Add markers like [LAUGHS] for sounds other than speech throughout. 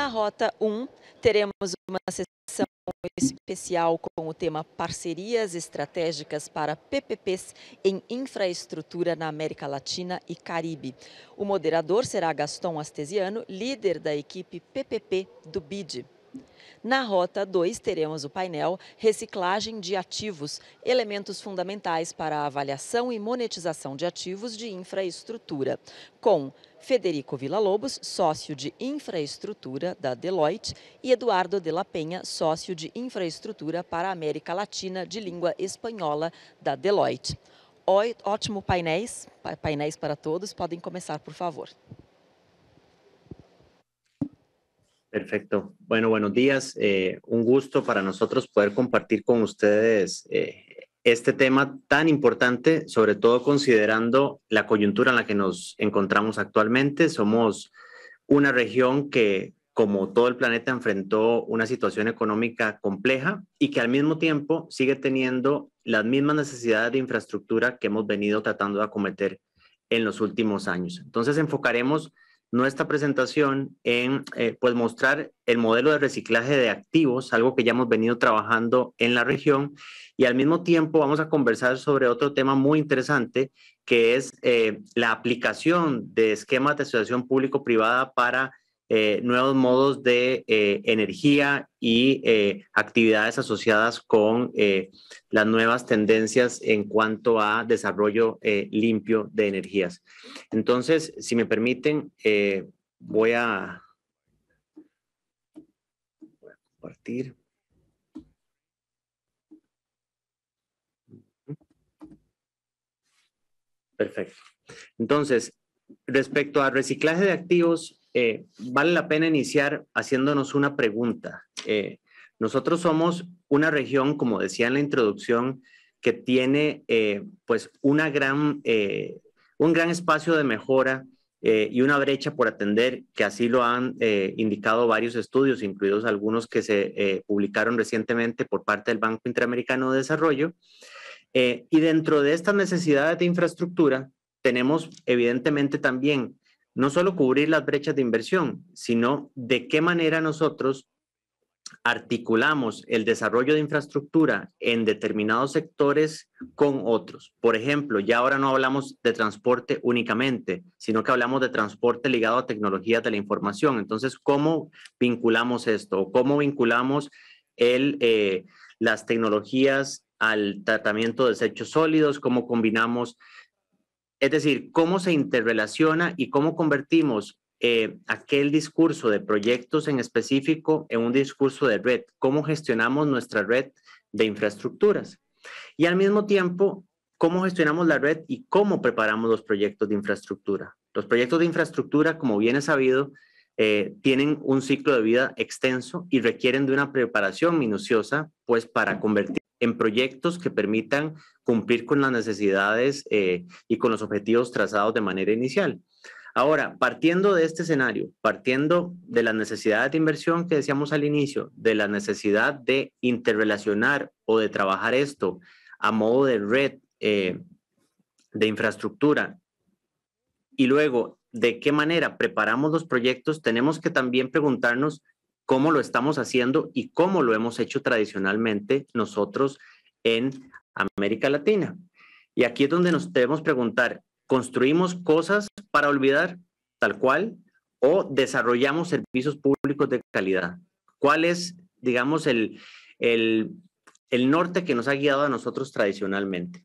Na Rota 1, teremos uma sessão especial com o tema Parcerias Estratégicas para PPPs em Infraestrutura na América Latina e Caribe. O moderador será Gaston Astesiano, líder da equipe PPP do BID. Na Rota 2, teremos o painel Reciclagem de Ativos, elementos fundamentais para a avaliação e monetização de ativos de infraestrutura, com Federico Villa-Lobos, sócio de infraestrutura da Deloitte, e Eduardo de la Penha, sócio de infraestrutura para a América Latina de língua espanhola da Deloitte. Ótimo painéis, painéis para todos, podem começar, por favor. Perfecto. Bueno, buenos días. Eh, un gusto para nosotros poder compartir con ustedes eh, este tema tan importante, sobre todo considerando la coyuntura en la que nos encontramos actualmente. Somos una región que, como todo el planeta, enfrentó una situación económica compleja y que al mismo tiempo sigue teniendo las mismas necesidades de infraestructura que hemos venido tratando de acometer en los últimos años. Entonces, enfocaremos nuestra presentación en eh, pues mostrar el modelo de reciclaje de activos, algo que ya hemos venido trabajando en la región, y al mismo tiempo vamos a conversar sobre otro tema muy interesante, que es eh, la aplicación de esquemas de asociación público-privada para eh, nuevos modos de eh, energía y eh, actividades asociadas con las nuevas tendencias en cuanto a desarrollo limpio de energías. Entonces, si me permiten, voy a, voy a compartir. Perfecto. Entonces, respecto al reciclaje de activos, eh, vale la pena iniciar haciéndonos una pregunta. Eh, nosotros somos una región, como decía en la introducción, que tiene eh, pues una gran, un gran espacio de mejora y una brecha por atender, que así lo han indicado varios estudios, incluidos algunos que se publicaron recientemente por parte del Banco Interamericano de Desarrollo. y dentro de estas necesidades de infraestructura, tenemos evidentemente también no solo cubrir las brechas de inversión, sino de qué manera nosotros articulamos el desarrollo de infraestructura en determinados sectores con otros. Por ejemplo, ya ahora no hablamos de transporte únicamente, sino que hablamos de transporte ligado a tecnologías de la información. Entonces, ¿cómo vinculamos esto? ¿Cómo vinculamos el, eh, las tecnologías al tratamiento de desechos sólidos? ¿Cómo combinamos es decir, cómo se interrelaciona y cómo convertimos eh, aquel discurso de proyectos en específico en un discurso de red, cómo gestionamos nuestra red de infraestructuras. Y al mismo tiempo, cómo gestionamos la red y cómo preparamos los proyectos de infraestructura. Los proyectos de infraestructura, como bien es sabido, eh, tienen un ciclo de vida extenso y requieren de una preparación minuciosa, pues para convertir en proyectos que permitan cumplir con las necesidades eh, y con los objetivos trazados de manera inicial. Ahora, partiendo de este escenario, partiendo de la necesidad de inversión que decíamos al inicio, de la necesidad de interrelacionar o de trabajar esto a modo de red eh, de infraestructura y luego de qué manera preparamos los proyectos, tenemos que también preguntarnos cómo lo estamos haciendo y cómo lo hemos hecho tradicionalmente nosotros en América Latina. Y aquí es donde nos debemos preguntar, ¿construimos cosas para olvidar tal cual o desarrollamos servicios públicos de calidad? ¿Cuál es, digamos, el, el, norte que nos ha guiado a nosotros tradicionalmente?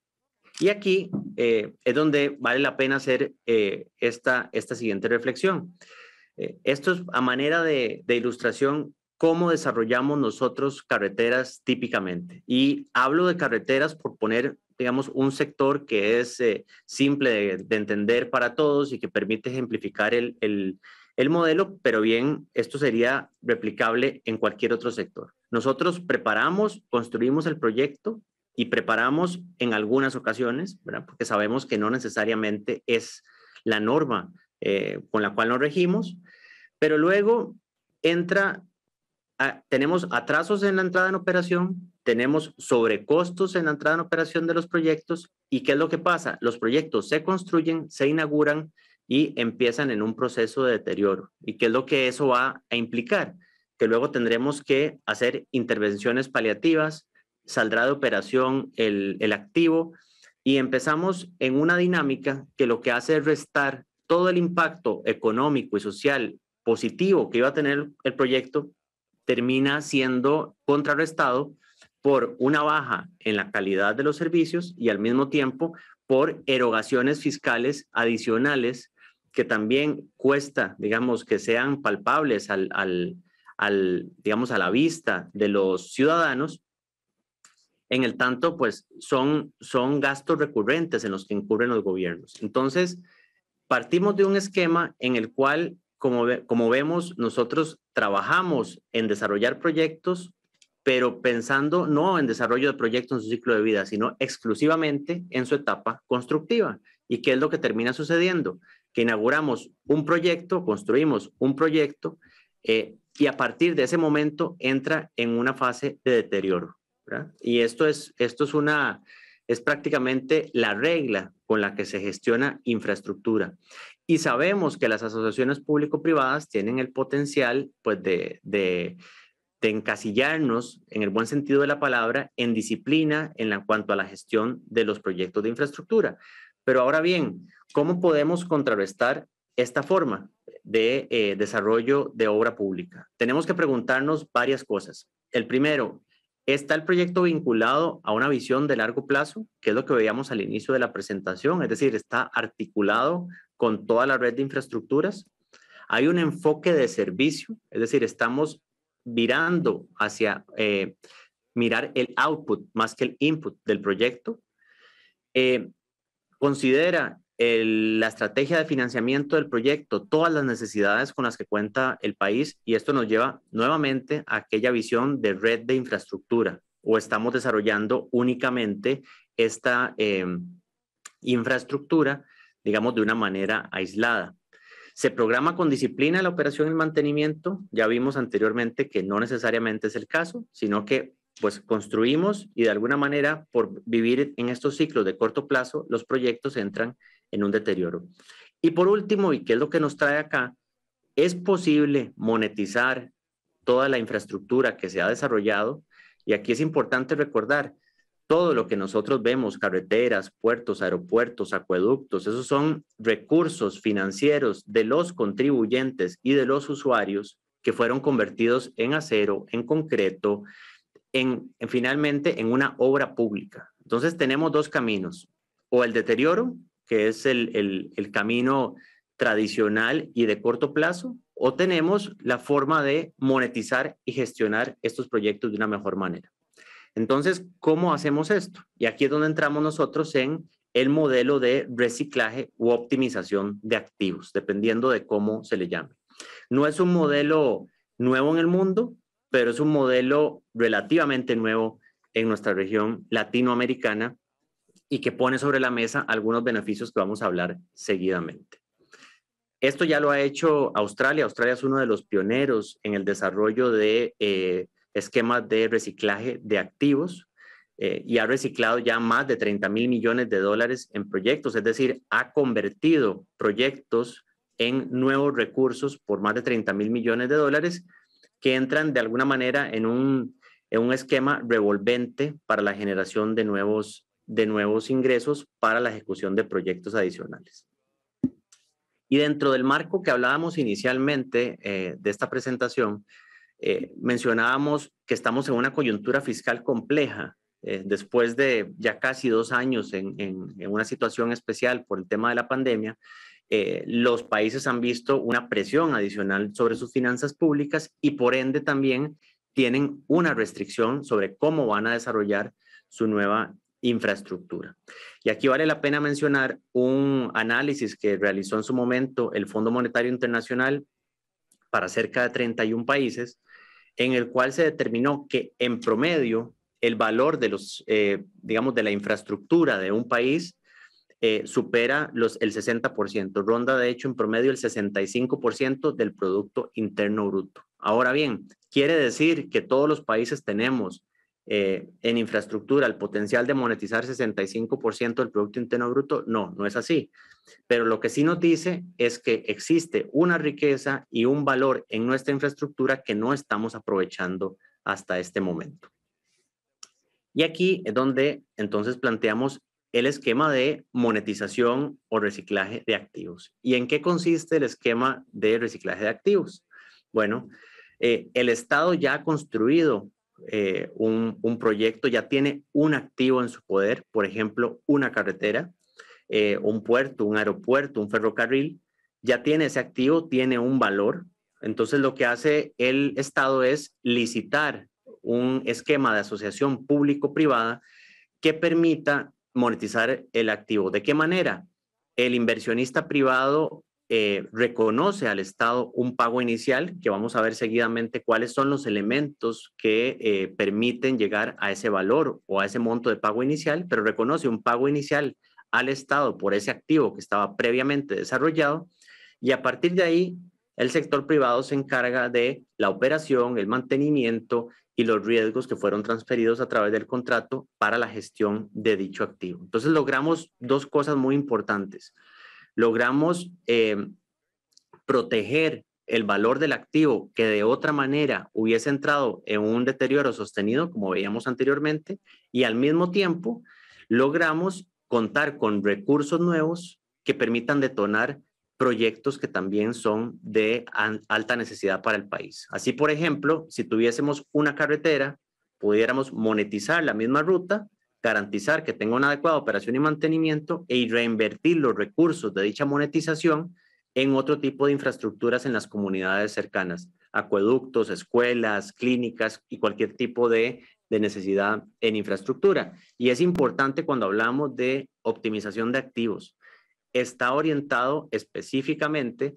Y aquí eh, es donde vale la pena hacer eh, esta, esta siguiente reflexión. Eh, esto es a manera de, ilustración cómo desarrollamos nosotros carreteras típicamente. Y hablo de carreteras por poner, digamos, un sector que es eh, simple de, entender para todos y que permite ejemplificar el, modelo, pero bien, esto sería replicable en cualquier otro sector. Nosotros preparamos, construimos el proyecto y preparamos en algunas ocasiones, porque sabemos que no necesariamente es la norma eh, con la cual nos regimos, pero luego entra, ah, tenemos atrasos en la entrada en operación, tenemos sobrecostos en la entrada en operación de los proyectos y qué es lo que pasa, los proyectos se construyen, se inauguran y empiezan en un proceso de deterioro. ¿Y qué es lo que eso va a implicar? Que luego tendremos que hacer intervenciones paliativas, saldrá de operación el, el activo y empezamos en una dinámica que lo que hace es restar todo el impacto económico y social positivo que iba a tener el proyecto termina siendo contrarrestado por una baja en la calidad de los servicios y al mismo tiempo por erogaciones fiscales adicionales que también cuesta, digamos, que sean palpables al, digamos, a la vista de los ciudadanos, en el tanto, pues son, son gastos recurrentes en los que incurren los gobiernos. Entonces, partimos de un esquema en el cual, como, como vemos, nosotros trabajamos en desarrollar proyectos, pero pensando no en desarrollo de proyectos en su ciclo de vida, sino exclusivamente en su etapa constructiva. ¿Y qué es lo que termina sucediendo? Que inauguramos un proyecto, construimos un proyecto, eh, y a partir de ese momento entra en una fase de deterioro. Y esto es, esto es una, es prácticamente la regla con la que se gestiona infraestructura. Y sabemos que las asociaciones público-privadas tienen el potencial pues, de, encasillarnos, en el buen sentido de la palabra, en disciplina en cuanto a la gestión de los proyectos de infraestructura. Pero ahora bien, ¿cómo podemos contrarrestar esta forma de eh, desarrollo de obra pública? Tenemos que preguntarnos varias cosas. El primero, Está el proyecto vinculado a una visión de largo plazo, que es lo que veíamos al inicio de la presentación, es decir, está articulado con toda la red de infraestructuras. Hay un enfoque de servicio, es decir, estamos virando hacia eh, mirar el output más que el input del proyecto. Eh, considera la estrategia de financiamiento del proyecto, todas las necesidades con las que cuenta el país y esto nos lleva nuevamente a aquella visión de red de infraestructura o estamos desarrollando únicamente esta em, infraestructura, digamos, de una manera aislada. Se programa con disciplina la operación y el mantenimiento, ya vimos anteriormente que no necesariamente es el caso, sino que pues construimos y de alguna manera por vivir en estos ciclos de corto plazo, los proyectos entran en un deterioro. Y por último, y que es lo que nos trae acá, es posible monetizar toda la infraestructura que se ha desarrollado. Y aquí es importante recordar, todo lo que nosotros vemos, carreteras, puertos, aeropuertos, acueductos, esos son recursos financieros de los contribuyentes y de los usuarios que fueron convertidos en acero, en concreto, en, finalmente en una obra pública. Entonces tenemos dos caminos, o el deterioro que es el, el camino tradicional y de corto plazo, o tenemos la forma de monetizar y gestionar estos proyectos de una mejor manera. Entonces, ¿cómo hacemos esto? Y aquí es donde entramos nosotros en el modelo de reciclaje u optimización de activos, dependiendo de cómo se le llame. No es un modelo nuevo en el mundo, pero es un modelo relativamente nuevo en nuestra región latinoamericana y que pone sobre la mesa algunos beneficios que vamos a hablar seguidamente. Esto ya lo ha hecho Australia. Australia es uno de los pioneros en el desarrollo de eh, esquemas de reciclaje de activos eh, y ha reciclado ya más de 30 mil millones de dólares en proyectos, es decir, ha convertido proyectos en nuevos recursos por más de 30 mil millones de dólares que entran de alguna manera en un, en un esquema revolvente para la generación de nuevos de nuevos ingresos para la ejecución de proyectos adicionales. Y dentro del marco que hablábamos inicialmente eh, de esta presentación, eh, mencionábamos que estamos en una coyuntura fiscal compleja, eh, después de ya casi dos años en, en, una situación especial por el tema de la pandemia. los países han visto una presión adicional sobre sus finanzas públicas y por ende también tienen una restricción sobre cómo van a desarrollar su nueva infraestructura. Y aquí vale la pena mencionar un análisis que realizó en su momento el Fondo Monetario Internacional para cerca de 31 países, en el cual se determinó que en promedio el valor de los, eh, digamos, de la infraestructura de un país eh, supera los, el 60%, ronda de hecho en promedio el 65% del Producto Interno Bruto. Ahora bien, quiere decir que todos los países tenemos eh, en infraestructura el potencial de monetizar 65% del Producto Interno Bruto. No, no es así. Pero lo que sí nos dice es que existe una riqueza y un valor en nuestra infraestructura que no estamos aprovechando hasta este momento. Y aquí es donde entonces planteamos el esquema de monetización o reciclaje de activos. ¿Y en qué consiste el esquema de reciclaje de activos? Bueno, eh, el Estado ya ha construido eh, un, proyecto, ya tiene un activo en su poder, por ejemplo, una carretera, eh, un puerto, un aeropuerto, un ferrocarril, ya tiene ese activo, tiene un valor. Entonces lo que hace el Estado es licitar un esquema de asociación público-privada que permita monetizar el activo. ¿De qué manera? El inversionista privado eh, reconoce al Estado un pago inicial, que vamos a ver seguidamente cuáles son los elementos que eh, permiten llegar a ese valor o a ese monto de pago inicial, pero reconoce un pago inicial al Estado por ese activo que estaba previamente desarrollado y a partir de ahí el sector privado se encarga de la operación, el mantenimiento y los riesgos que fueron transferidos a través del contrato para la gestión de dicho activo. Entonces logramos dos cosas muy importantes logramos eh, proteger el valor del activo que de otra manera hubiese entrado en un deterioro sostenido, como veíamos anteriormente, y al mismo tiempo logramos contar con recursos nuevos que permitan detonar proyectos que también son de alta necesidad para el país. Así, por ejemplo, si tuviésemos una carretera, pudiéramos monetizar la misma ruta garantizar que tenga una adecuada operación y mantenimiento e y reinvertir los recursos de dicha monetización en otro tipo de infraestructuras en las comunidades cercanas, acueductos, escuelas, clínicas y cualquier tipo de, de necesidad en infraestructura. Y es importante cuando hablamos de optimización de activos. Está orientado específicamente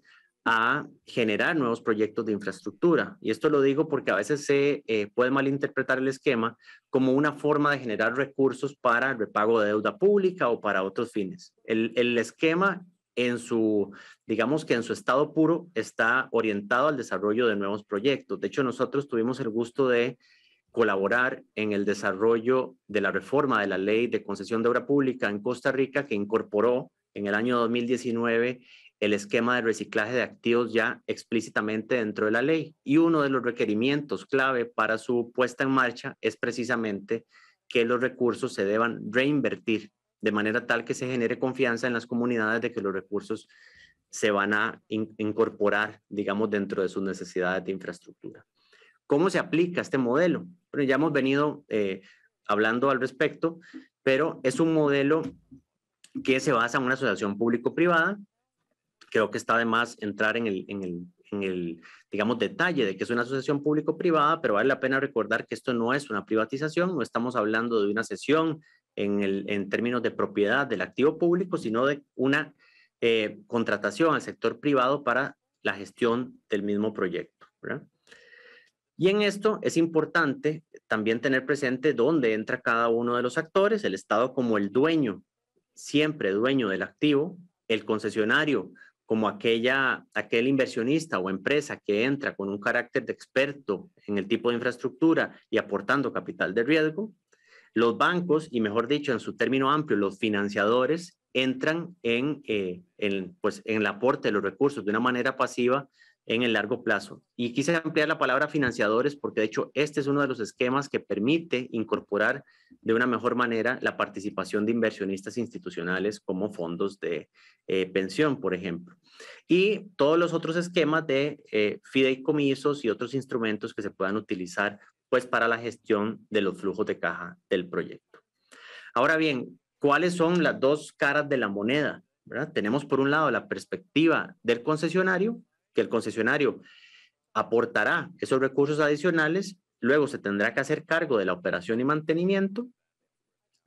a generar nuevos proyectos de infraestructura. Y esto lo digo porque a veces se eh, puede malinterpretar el esquema como una forma de generar recursos para el repago de deuda pública o para otros fines. El, esquema en su, digamos que en su estado puro, está orientado al desarrollo de nuevos proyectos. De hecho, nosotros tuvimos el gusto de colaborar en el desarrollo de la reforma de la ley de concesión de obra pública en Costa Rica que incorporó en el año 2019 el esquema de reciclaje de activos ya explícitamente dentro de la ley. Y uno de los requerimientos clave para su puesta en marcha es precisamente que los recursos se deban reinvertir de manera tal que se genere confianza en las comunidades de que los recursos se van a incorporar, digamos, dentro de sus necesidades de infraestructura. ¿Cómo se aplica este modelo? Bueno, ya hemos venido eh, hablando al respecto, pero es un modelo que se basa en una asociación público-privada creo que está de más entrar en el, digamos, detalle de que es una asociación público-privada, pero vale la pena recordar que esto no es una privatización, no estamos hablando de una cesión en, en términos de propiedad del activo público, sino de una eh, contratación al sector privado para la gestión del mismo proyecto. Y en esto es importante también tener presente dónde entra cada uno de los actores, el Estado como el dueño, siempre dueño del activo, el concesionario como aquella, aquel inversionista o empresa que entra con un carácter de experto en el tipo de infraestructura y aportando capital de riesgo, los bancos, y mejor dicho, en su término amplio, los financiadores entran en, eh, en, pues, en el aporte de los recursos de una manera pasiva en el largo plazo. Y quise ampliar la palabra financiadores porque de hecho este es uno de los esquemas que permite incorporar de una mejor manera la participación de inversionistas institucionales como fondos de eh, pensión, por ejemplo. Y todos los otros esquemas de eh, fideicomisos y otros instrumentos que se puedan utilizar pues para la gestión de los flujos de caja del proyecto. Ahora bien, ¿cuáles son las dos caras de la moneda? Tenemos por un lado la perspectiva del concesionario el concesionario aportará esos recursos adicionales, luego se tendrá que hacer cargo de la operación y mantenimiento,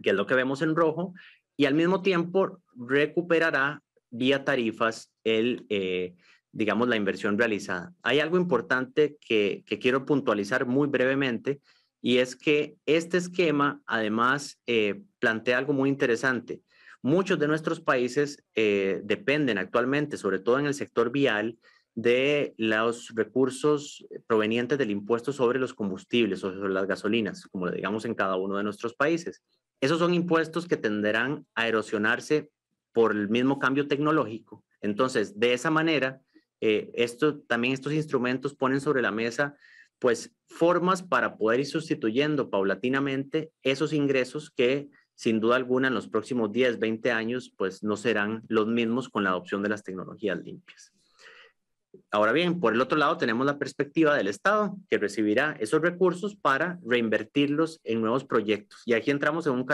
que es lo que vemos en rojo, y al mismo tiempo recuperará vía tarifas el, eh, digamos, la inversión realizada. Hay algo importante que, quiero puntualizar muy brevemente y es que este esquema además eh, plantea algo muy interesante. Muchos de nuestros países eh, dependen actualmente, sobre todo en el sector vial, de los recursos eh, provenientes del impuesto sobre los combustibles o sobre las gasolinas, como le digamos en cada uno de nuestros países. Esos son impuestos que tenderán a erosionarse por el mismo cambio tecnológico. Entonces, de esa manera, eh, esto, también estos instrumentos ponen sobre la mesa pues formas para poder ir sustituyendo paulatinamente esos ingresos que sin duda alguna en los próximos 10, 20 años pues no serán los mismos con la adopción de las tecnologías limpias. Ahora bien, por el otro lado tenemos la perspectiva del Estado, que recibirá esos recursos para reinvertirlos en nuevos proyectos. Y aquí entramos en un,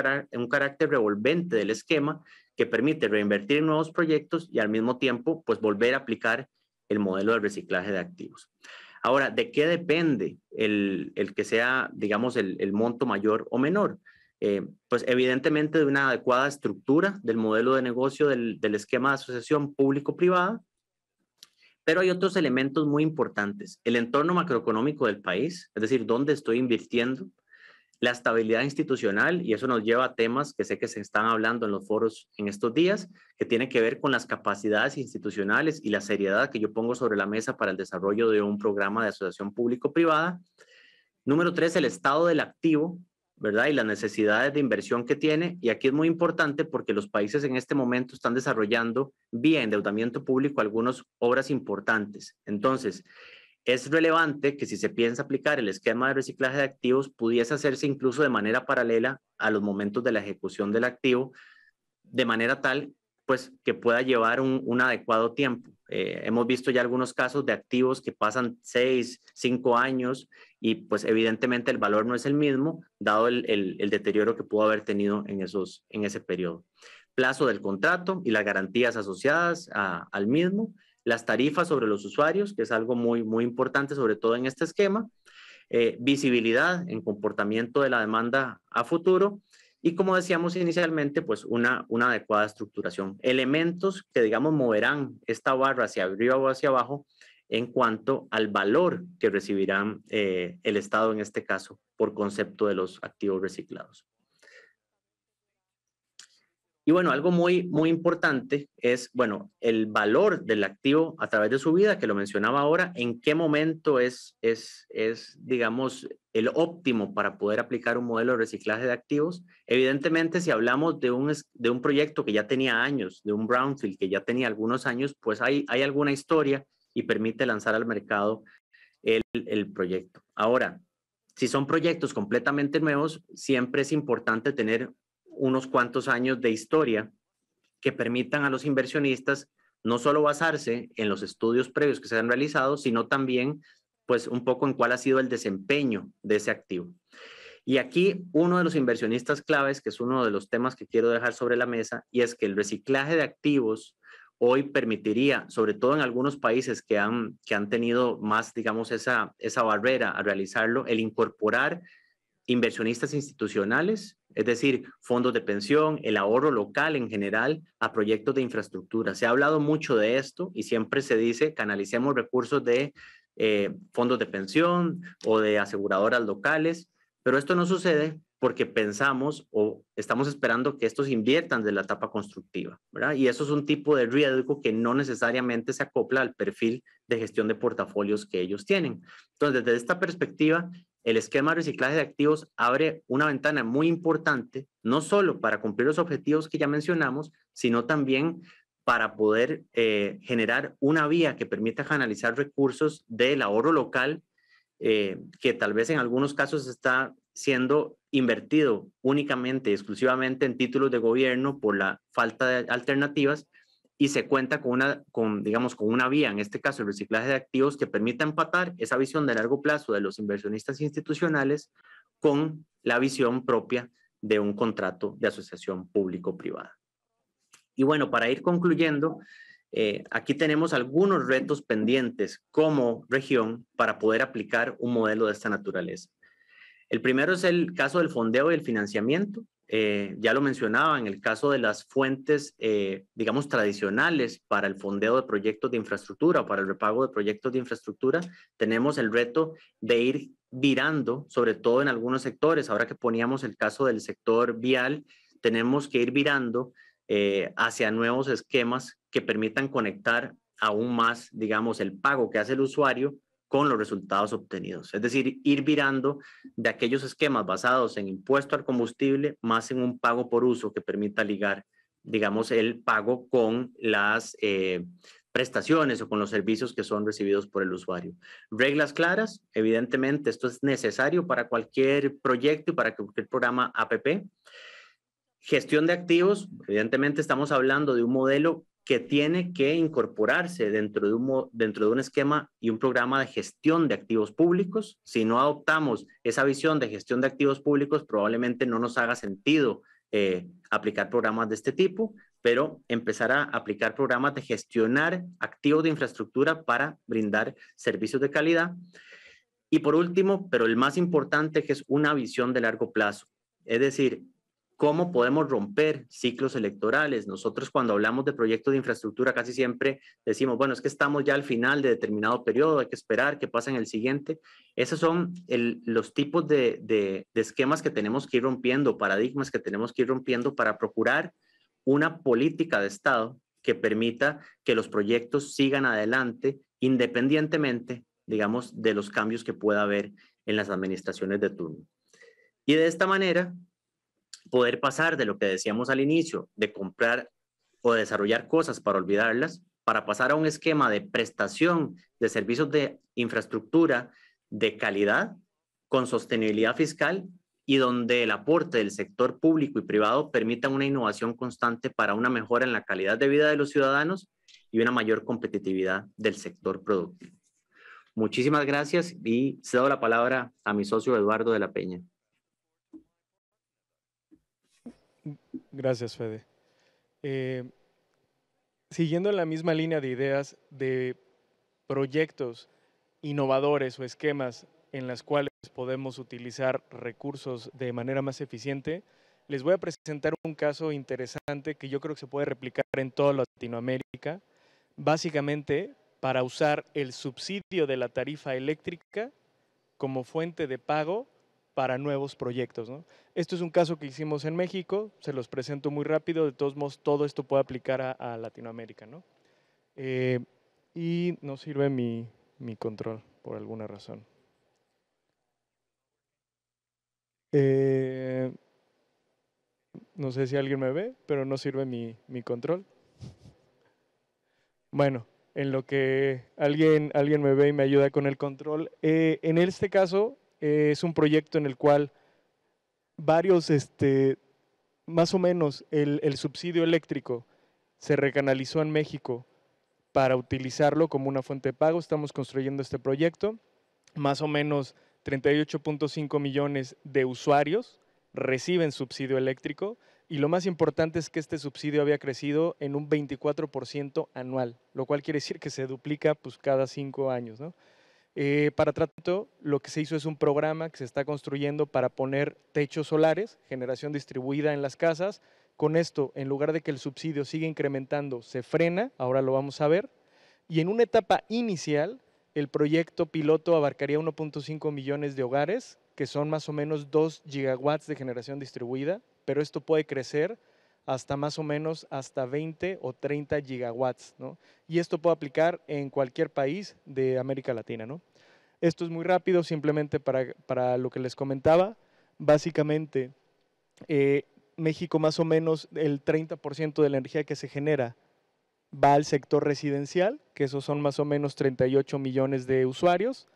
carácter revolvente del esquema que permite reinvertir en nuevos proyectos y al mismo tiempo pues volver a aplicar el modelo de reciclaje de activos. Ahora, ¿de qué depende el, que sea, digamos, el, monto mayor o menor? Eh, pues evidentemente de una adecuada estructura del modelo de negocio del esquema de asociación público-privada pero hay otros elementos muy importantes. El entorno macroeconómico del país, es decir, dónde estoy invirtiendo, la estabilidad institucional, y eso nos lleva a temas que sé que se están hablando en los foros en estos días, que tienen que ver con las capacidades institucionales y la seriedad que yo pongo sobre la mesa para el desarrollo de un programa de asociación público-privada. Número tres, el estado del activo, ¿verdad? Y las necesidades de inversión que tiene. Y aquí es muy importante porque los países en este momento están desarrollando vía endeudamiento público algunas obras importantes. Entonces, es relevante que si se piensa aplicar el esquema de reciclaje de activos, pudiese hacerse incluso de manera paralela a los momentos de la ejecución del activo, de manera tal pues que pueda llevar un adecuado tiempo. Eh, hemos visto ya algunos casos de activos que pasan seis, cinco años y pues evidentemente el valor no es el mismo, dado el, deterioro que pudo haber tenido en, ese periodo. Plazo del contrato y las garantías asociadas al mismo, las tarifas sobre los usuarios, que es algo muy, muy importante, sobre todo en este esquema, eh, visibilidad en comportamiento de la demanda a futuro y como decíamos inicialmente, pues una, adecuada estructuración. Elementos que, digamos, moverán esta barra hacia arriba o hacia abajo en cuanto al valor que recibirán eh, el Estado en este caso por concepto de los activos reciclados. Y bueno, algo muy, muy importante es, bueno, el valor del activo a través de su vida, que lo mencionaba ahora, en qué momento es, es, es digamos, el óptimo para poder aplicar un modelo de reciclaje de activos. Evidentemente, si hablamos de un, de un proyecto que ya tenía años, de un brownfield que ya tenía algunos años, pues hay, hay alguna historia y permite lanzar al mercado el, el proyecto. Ahora, si son proyectos completamente nuevos, siempre es importante tener unos cuantos años de historia que permitan a los inversionistas no solo basarse en los estudios previos que se han realizado, sino también pues un poco en cuál ha sido el desempeño de ese activo. Y aquí uno de los inversionistas claves, que es uno de los temas que quiero dejar sobre la mesa, y es que el reciclaje de activos hoy permitiría, sobre todo en algunos países que han, que han tenido más, digamos, esa, esa barrera a realizarlo, el incorporar inversionistas institucionales, es decir, fondos de pensión, el ahorro local en general, a proyectos de infraestructura. Se ha hablado mucho de esto y siempre se dice canalicemos recursos de eh, fondos de pensión o de aseguradoras locales, pero esto no sucede porque pensamos o estamos esperando que estos inviertan de la etapa constructiva, ¿verdad? Y eso es un tipo de riesgo que no necesariamente se acopla al perfil de gestión de portafolios que ellos tienen. Entonces, desde esta perspectiva, el esquema de reciclaje de activos abre una ventana muy importante, no solo para cumplir los objetivos que ya mencionamos, sino también para poder eh, generar una vía que permita canalizar recursos del ahorro local, eh, que tal vez en algunos casos está siendo invertido únicamente, exclusivamente en títulos de gobierno por la falta de alternativas, y se cuenta con una, digamos, con una vía, en este caso el reciclaje de activos, que permita empatar esa visión de largo plazo de los inversionistas institucionales con la visión propia de un contrato de asociación público-privada. Y bueno, para ir concluyendo, eh, aquí tenemos algunos retos pendientes como región para poder aplicar un modelo de esta naturaleza. El primero es el caso del fondeo y el financiamiento, eh, ya lo mencionaba, en el caso de las fuentes, eh, digamos, tradicionales para el fondeo de proyectos de infraestructura, o para el repago de proyectos de infraestructura, tenemos el reto de ir virando, sobre todo en algunos sectores. Ahora que poníamos el caso del sector vial, tenemos que ir virando eh, hacia nuevos esquemas que permitan conectar aún más, digamos, el pago que hace el usuario con los resultados obtenidos. Es decir, ir virando de aquellos esquemas basados en impuesto al combustible más en un pago por uso que permita ligar, digamos, el pago con las eh, prestaciones o con los servicios que son recibidos por el usuario. Reglas claras, evidentemente, esto es necesario para cualquier proyecto y para cualquier programa APP. Gestión de activos, evidentemente estamos hablando de un modelo que tiene que incorporarse dentro de, un, dentro de un esquema y un programa de gestión de activos públicos. Si no adoptamos esa visión de gestión de activos públicos, probablemente no nos haga sentido eh, aplicar programas de este tipo, pero empezar a aplicar programas de gestionar activos de infraestructura para brindar servicios de calidad. Y por último, pero el más importante, que es una visión de largo plazo. Es decir, cómo podemos romper ciclos electorales. Nosotros cuando hablamos de proyectos de infraestructura casi siempre decimos, bueno, es que estamos ya al final de determinado periodo, hay que esperar que pasa en el siguiente. Esos son los tipos de, de, esquemas que tenemos que ir rompiendo, paradigmas que tenemos que ir rompiendo para procurar una política de Estado que permita que los proyectos sigan adelante independientemente, digamos, de los cambios que pueda haber en las administraciones de turno. Y de esta manera poder pasar de lo que decíamos al inicio, de comprar o desarrollar cosas para olvidarlas, para pasar a un esquema de prestación de servicios de infraestructura de calidad con sostenibilidad fiscal y donde el aporte del sector público y privado permita una innovación constante para una mejora en la calidad de vida de los ciudadanos y una mayor competitividad del sector productivo. Muchísimas gracias y cedo la palabra a mi socio Eduardo de la Peña. Gracias, Fede. Eh, siguiendo la misma línea de ideas de proyectos innovadores o esquemas en las cuales podemos utilizar recursos de manera más eficiente, les voy a presentar un caso interesante que yo creo que se puede replicar en toda Latinoamérica, básicamente para usar el subsidio de la tarifa eléctrica como fuente de pago para nuevos proyectos. ¿no? Esto es un caso que hicimos en México, se los presento muy rápido, de todos modos todo esto puede aplicar a, Latinoamérica. ¿no? Eh, y no sirve mi, control por alguna razón. Eh, no sé si alguien me ve, pero no sirve mi, control. Bueno, en lo que alguien, alguien me ve y me ayuda con el control. Eh, en este caso, eh, es un proyecto en el cual varios, este, más o menos, el, subsidio eléctrico se recanalizó en México para utilizarlo como una fuente de pago. Estamos construyendo este proyecto. Más o menos 38.5 millones de usuarios reciben subsidio eléctrico y lo más importante es que este subsidio había crecido en un 24% anual, lo cual quiere decir que se duplica pues, cada cinco años. ¿no? Eh, para trato, lo que se hizo es un programa que se está construyendo para poner techos solares, generación distribuida en las casas. Con esto, en lugar de que el subsidio siga incrementando, se frena, ahora lo vamos a ver. Y en una etapa inicial, el proyecto piloto abarcaría 1.5 millones de hogares, que son más o menos 2 gigawatts de generación distribuida, pero esto puede crecer hasta más o menos hasta 20 o 30 gigawatts, Y esto puede aplicar en cualquier país de América Latina, ¿no? Esto es muy rápido, simplemente para, lo que les comentaba. Básicamente, eh, México más o menos el 30% de la energía que se genera va al sector residencial, que esos son más o menos 38 millones de usuarios.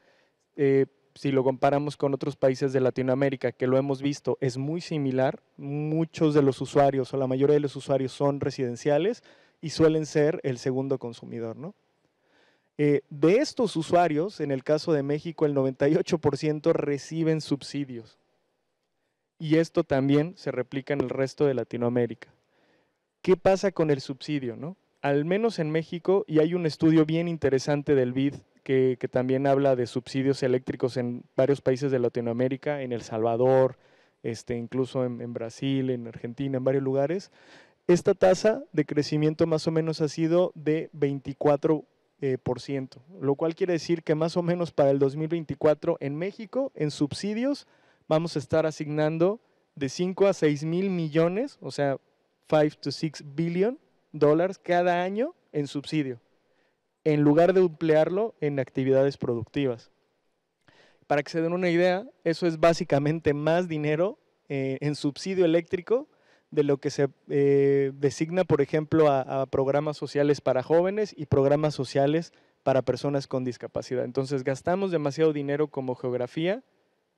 Eh, si lo comparamos con otros países de Latinoamérica, que lo hemos visto, es muy similar. Muchos de los usuarios o la mayoría de los usuarios son residenciales y suelen ser el segundo consumidor, ¿no? Eh, de estos usuarios, en el caso de México, el 98% reciben subsidios. Y esto también se replica en el resto de Latinoamérica. ¿Qué pasa con el subsidio? Al menos en México, y hay un estudio bien interesante del BID que, también habla de subsidios eléctricos en varios países de Latinoamérica, en El Salvador, este, incluso en, Brasil, en Argentina, en varios lugares. Esta tasa de crecimiento más o menos ha sido de 24%. Eh, lo cual quiere decir que más o menos para el 2024 en México, en subsidios, vamos a estar asignando de 5 a 6 mil millones, o sea, 5 to 6 billion dólares cada año en subsidio en lugar de emplearlo en actividades productivas. Para que se den una idea, eso es básicamente más dinero eh, en subsidio eléctrico de lo que se eh, designa, por ejemplo, a, a, programas sociales para jóvenes y programas sociales para personas con discapacidad. Entonces, gastamos demasiado dinero como geografía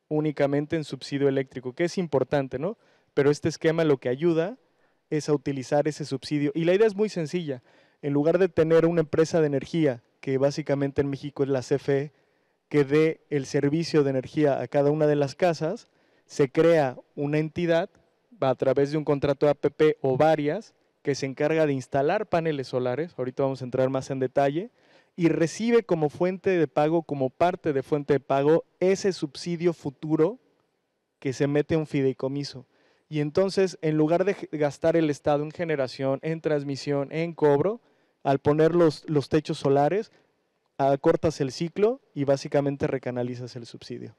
únicamente en subsidio eléctrico, que es importante, ¿no? Pero este esquema lo que ayuda es a utilizar ese subsidio. Y la idea es muy sencilla en lugar de tener una empresa de energía, que básicamente en México es la CFE, que dé el servicio de energía a cada una de las casas, se crea una entidad a través de un contrato APP o varias que se encarga de instalar paneles solares, ahorita vamos a entrar más en detalle, y recibe como fuente de pago, como parte de fuente de pago, ese subsidio futuro que se mete un fideicomiso. Y entonces, en lugar de gastar el Estado en generación, en transmisión, en cobro, al poner los, techos solares, acortas ah, el ciclo y básicamente recanalizas el subsidio.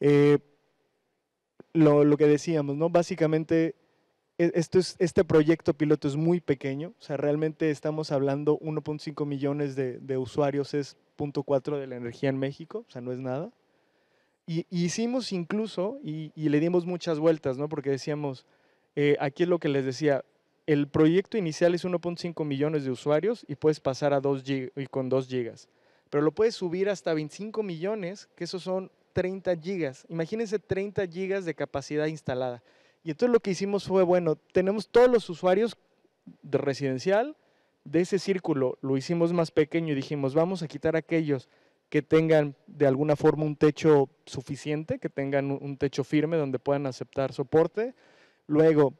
Eh, lo, que decíamos, ¿no? Básicamente, e, esto es, este proyecto piloto es muy pequeño, o sea, realmente estamos hablando 1.5 millones de, usuarios, es 0.4 de la energía en México, o sea, no es nada. Y, hicimos incluso, y, le dimos muchas vueltas, ¿no? Porque decíamos, eh, aquí es lo que les decía, el proyecto inicial es 1.5 millones de usuarios y puedes pasar a 2 y con 2 gigas. Pero lo puedes subir hasta 25 millones, que eso son 30 gigas. Imagínense 30 gigas de capacidad instalada. Y entonces lo que hicimos fue, bueno, tenemos todos los usuarios de residencial de ese círculo, lo hicimos más pequeño y dijimos, vamos a quitar aquellos que tengan de alguna forma un techo suficiente, que tengan un techo firme donde puedan aceptar soporte. Luego,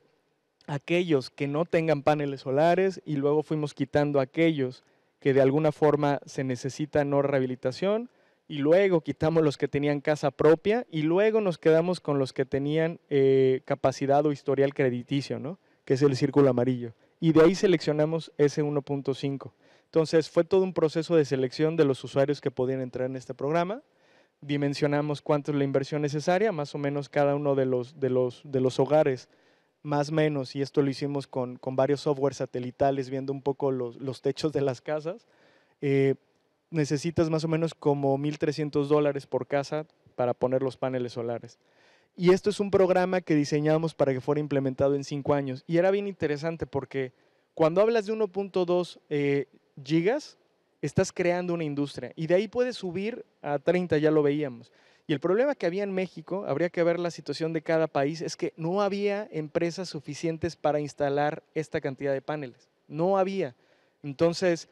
aquellos que no tengan paneles solares y luego fuimos quitando aquellos que de alguna forma se necesita no rehabilitación y luego quitamos los que tenían casa propia y luego nos quedamos con los que tenían eh, capacidad o historial crediticio, que es el círculo amarillo. Y de ahí seleccionamos ese 1.5. Entonces fue todo un proceso de selección de los usuarios que podían entrar en este programa. Dimensionamos cuánto es la inversión necesaria, más o menos cada uno de los, de los, de los hogares más menos, y esto lo hicimos con, con varios software satelitales, viendo un poco los, los techos de las casas, eh, necesitas más o menos como 1.300 dólares por casa para poner los paneles solares. Y esto es un programa que diseñamos para que fuera implementado en cinco años. Y era bien interesante porque cuando hablas de 1.2 eh, gigas, estás creando una industria. Y de ahí puedes subir a 30, ya lo veíamos. Y el problema que había en México, habría que ver la situación de cada país, es que no había empresas suficientes para instalar esta cantidad de paneles. No había. Entonces,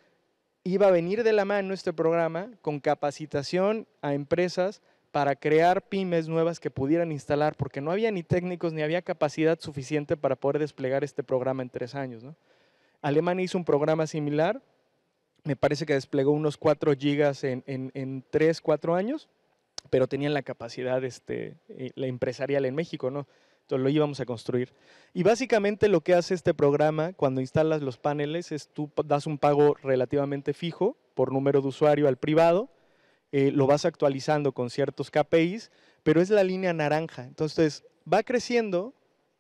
iba a venir de la mano este programa con capacitación a empresas para crear pymes nuevas que pudieran instalar, porque no había ni técnicos ni había capacidad suficiente para poder desplegar este programa en tres años. Alemania hizo un programa similar, me parece que desplegó unos 4 gigas en, tres en 3, años, pero tenían la capacidad este, eh, la empresarial en México, ¿no? Entonces lo íbamos a construir. Y básicamente lo que hace este programa cuando instalas los paneles es tú das un pago relativamente fijo por número de usuario al privado, eh, lo vas actualizando con ciertos KPIs, pero es la línea naranja. Entonces va creciendo,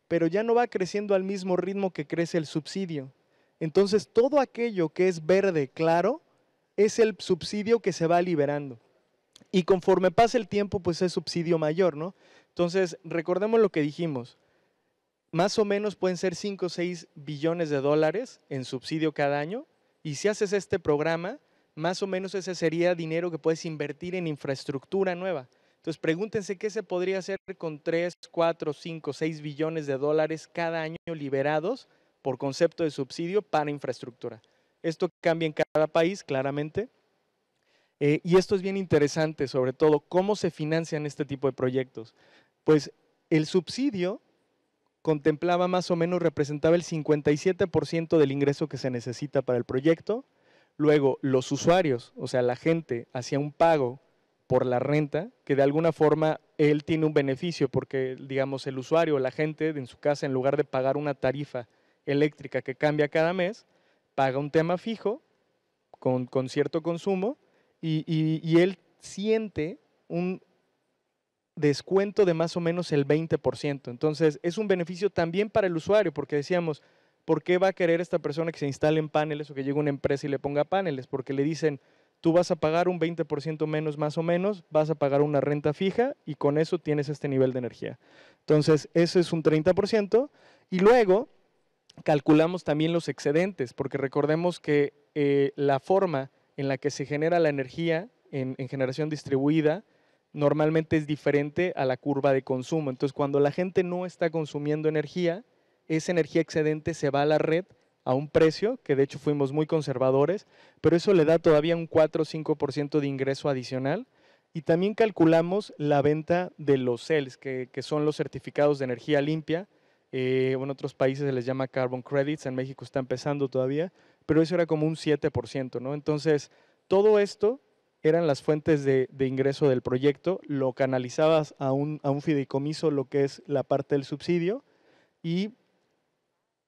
pero ya no va creciendo al mismo ritmo que crece el subsidio. Entonces todo aquello que es verde claro es el subsidio que se va liberando. Y conforme pasa el tiempo, pues es subsidio mayor, ¿no? Entonces, recordemos lo que dijimos. Más o menos pueden ser 5 o 6 billones de dólares en subsidio cada año. Y si haces este programa, más o menos ese sería dinero que puedes invertir en infraestructura nueva. Entonces, pregúntense qué se podría hacer con 3, 4, 5, 6 billones de dólares cada año liberados por concepto de subsidio para infraestructura. Esto cambia en cada país, claramente. Eh, y esto es bien interesante, sobre todo, ¿cómo se financian este tipo de proyectos? Pues el subsidio contemplaba más o menos, representaba el 57% del ingreso que se necesita para el proyecto. Luego, los usuarios, o sea, la gente, hacía un pago por la renta, que de alguna forma él tiene un beneficio, porque, digamos, el usuario, la gente en su casa, en lugar de pagar una tarifa eléctrica que cambia cada mes, paga un tema fijo con cierto consumo y, él siente un descuento de más o menos el 20%. Entonces, es un beneficio también para el usuario, porque decíamos, ¿por qué va a querer esta persona que se instale en paneles o que llegue una empresa y le ponga paneles? Porque le dicen, tú vas a pagar un 20% menos más o menos, vas a pagar una renta fija y con eso tienes este nivel de energía. Entonces, eso es un 30%. Y luego, calculamos también los excedentes, porque recordemos que eh, la forma en la que se genera la energía en, generación distribuida normalmente es diferente a la curva de consumo. Entonces, cuando la gente no está consumiendo energía, esa energía excedente se va a la red a un precio, que de hecho fuimos muy conservadores, pero eso le da todavía un 4 o 5% de ingreso adicional. Y también calculamos la venta de los CELS, que, son los certificados de energía limpia. Eh, en otros países se les llama carbon credits, en México está empezando todavía, pero eso era como un 7%, ¿no? Entonces, todo esto eran las fuentes de, ingreso del proyecto, lo canalizabas a un, fideicomiso, lo que es la parte del subsidio, y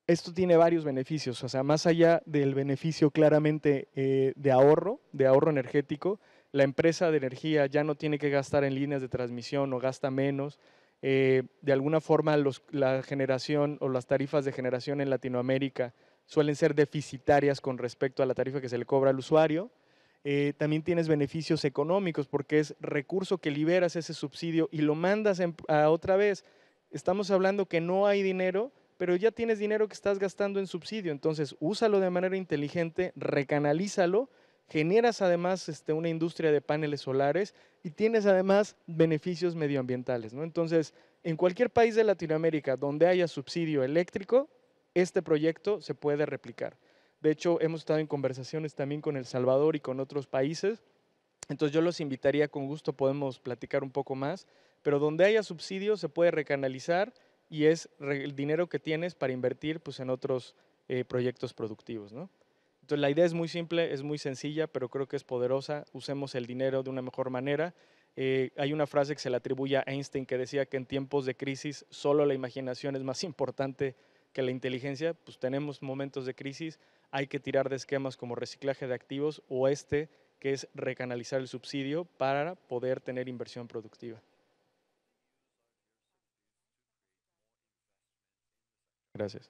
esto tiene varios beneficios, o sea, más allá del beneficio claramente eh, de ahorro, de ahorro energético, la empresa de energía ya no tiene que gastar en líneas de transmisión o gasta menos. Eh, de alguna forma, la generación o las tarifas de generación en Latinoamérica suelen ser deficitarias con respecto a la tarifa que se le cobra al usuario. Eh, también tienes beneficios económicos porque es recurso que liberas ese subsidio y lo mandas a otra vez. Estamos hablando que no hay dinero, pero ya tienes dinero que estás gastando en subsidio, entonces úsalo de manera inteligente, recanalízalo, generas además este, una industria de paneles solares y tienes además beneficios medioambientales. ¿no? Entonces, en cualquier país de Latinoamérica donde haya subsidio eléctrico, este proyecto se puede replicar. De hecho, hemos estado en conversaciones también con El Salvador y con otros países. Entonces yo los invitaría, con gusto podemos platicar un poco más, pero donde haya subsidios se puede recanalizar y es el dinero que tienes para invertir pues, en otros eh, proyectos productivos. Entonces la idea es muy simple, es muy sencilla, pero creo que es poderosa. Usemos el dinero de una mejor manera. Eh, hay una frase que se le atribuye a Einstein que decía que en tiempos de crisis solo la imaginación es más [LAUGHS] importante que la inteligencia, pues tenemos momentos de crisis, hay que tirar de esquemas como reciclaje de activos o este que es recanalizar el subsidio para poder tener inversión productiva. Gracias.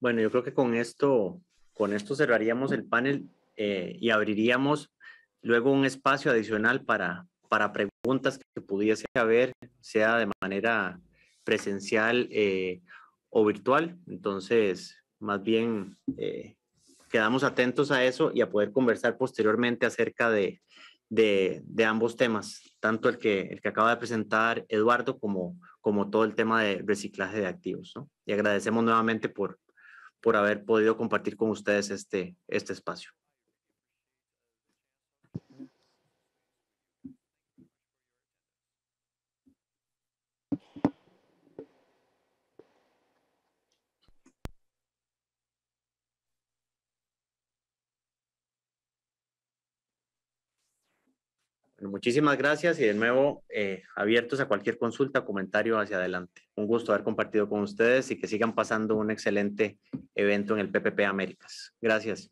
Bueno, yo creo que con esto, con esto cerraríamos el panel eh, y abriríamos luego un espacio adicional para, para preguntas que pudiese haber, sea de manera presencial eh, o virtual. Entonces, más bien, eh, quedamos atentos a eso y a poder conversar posteriormente acerca de, ambos temas, tanto el que, el que acaba de presentar Eduardo como, como todo el tema de reciclaje de activos. Y agradecemos nuevamente por, por haber podido compartir con ustedes este, este espacio. muchísimas gracias y de nuevo eh, abiertos a cualquier consulta, comentario hacia adelante. Un gusto haber compartido con ustedes y que sigan pasando un excelente evento en el PPP Américas. Gracias.